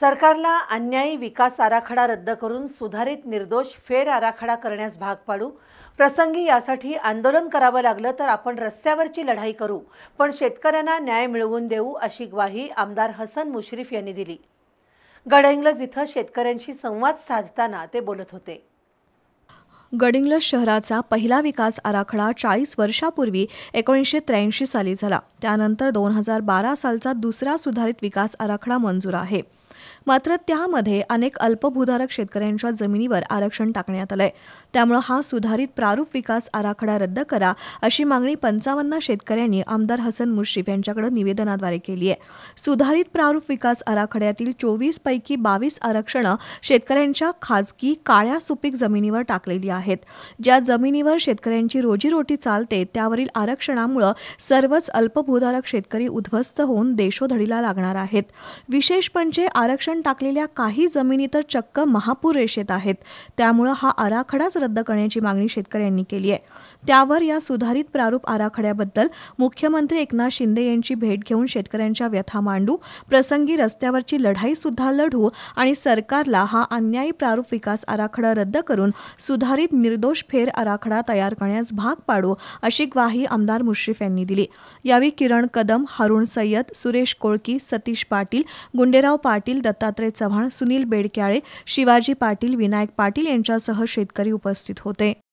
सरकारला अन्यायी विकास आराखडा रद्द करून सुधारित निर्दोष फेर आराखडा करण्यास भाग पाडू प्रसंगी यासाठी आंदोलन करावं लागलं तर आपण रस्त्यावरची लढाई करू पण शेतकऱ्यांना न्याय मिळवून देऊ अशी ग्वाही आमदार हसन मुश्रीफ यांनी दिली गडहिंग्लज इथं शेतकऱ्यांशी संवाद साधताना ते बोलत होते गडिंग्लज शहराचा पहिला विकास आराखडा चाळीस वर्षापूर्वी एकोणीसशे त्र्याऐंशी साली झाला त्यानंतर दोन हजार बारा सालचा दुसरा सुधारित विकास आराखडा मंजूर आहे मात्र त्यामध्ये अनेक अल्पभूधारक शेतकऱ्यांच्या जमिनीवर आरक्षण टाकण्यात आलंय त्यामुळे हा सुधारित प्रारूप विकास आराखडा रद्द करा अशी मागणी पंचावन्न शेतकऱ्यांनी आमदार हसन मुश्रीफ यांच्याकडे निवेदनाद्वारे केली आहे सुधारित प्रारूप विकास आराखड्यातील चोवीस पैकी बावीस आरक्षणं शेतकऱ्यांच्या खाजगी काळ्या सुपीक जमिनीवर टाकलेली आहेत ज्या जमिनीवर शेतकऱ्यांची रोजीरोटी चालते त्यावरील आरक्षणामुळे सर्वच अल्पभूधारक शेतकरी उद्ध्वस्त होऊन देशोधडीला लागणार आहेत विशेष म्हणजे आरक्षण टाकलेल्या काही जमिनी तर चक्क महापूर रेषेत आहेत त्यामुळं हा आराखडाच रद्द करण्याची मागणी शेतकऱ्यांनी केली आहे त्यावर या सुधारित प्रारूप आराखड्याबद्दल मुख्यमंत्री एकनाथ शिंदे यांची भेट घेऊन शेतकऱ्यांच्या व्यथा मांडू प्रसंगी रस्त्यावरची लढाई सुद्धा लढू आणि सरकारला हा अन्यायी प्रारूप विकास आराखडा रद्द करून सुधारित निर्दोष फेर आराखडा तयार करण्यास भाग पाडू अशी ग्वाही आमदार मुश्रीफ यांनी दिली यावेळी किरण कदम हरुण सय्यद सुरेश कोळकी सतीश पाटील गुंडेराव पाटील दत्ता दत्तात्रय चव्हाण सुनील बेडक्याळे शिवाजी पाटील विनायक पाटील यांच्यासह शेतकरी उपस्थित होते